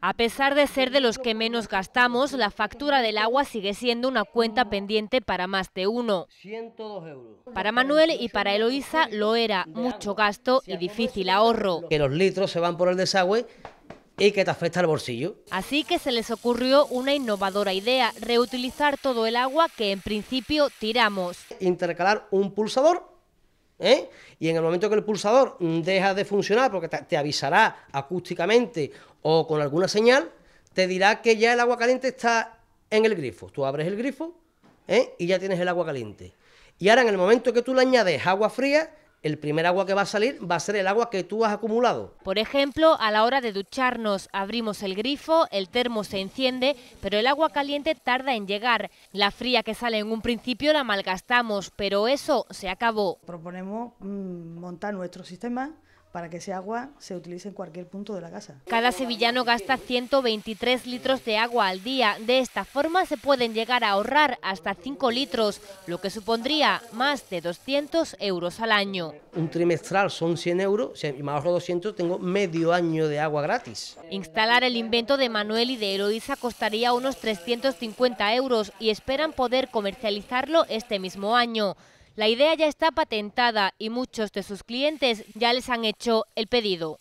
A pesar de ser de los que menos gastamos, la factura del agua sigue siendo una cuenta pendiente para más de uno. Para Manuel y para Eloísa lo era mucho gasto y difícil ahorro. Que los litros se van por el desagüe y que te afecta el bolsillo. Así que se les ocurrió una innovadora idea, reutilizar todo el agua que en principio tiramos. Intercalar un pulsador ¿eh? Y en el momento que el pulsador deja de funcionar, porque te avisará acústicamente o con alguna señal, te dirá que ya el agua caliente está en el grifo. Tú abres el grifo ¿eh? y ya tienes el agua caliente. Y ahora en el momento que tú le añades agua fría, el primer agua que va a salir va a ser el agua que tú has acumulado. Por ejemplo, a la hora de ducharnos abrimos el grifo, el termo se enciende, pero el agua caliente tarda en llegar. La fría que sale en un principio la malgastamos, pero eso se acabó. Proponemos mm, montar nuestro sistema para que ese agua se utilice en cualquier punto de la casa. Cada sevillano gasta 123 litros de agua al día. De esta forma se pueden llegar a ahorrar hasta 5 litros, lo que supondría más de 200 euros al año. Un trimestral son 100 euros, si me ahorro 200 tengo medio año de agua gratis. Instalar el invento de Manuel y de Eloísa costaría unos 350 euros y esperan poder comercializarlo este mismo año. La idea ya está patentada y muchos de sus clientes ya les han hecho el pedido.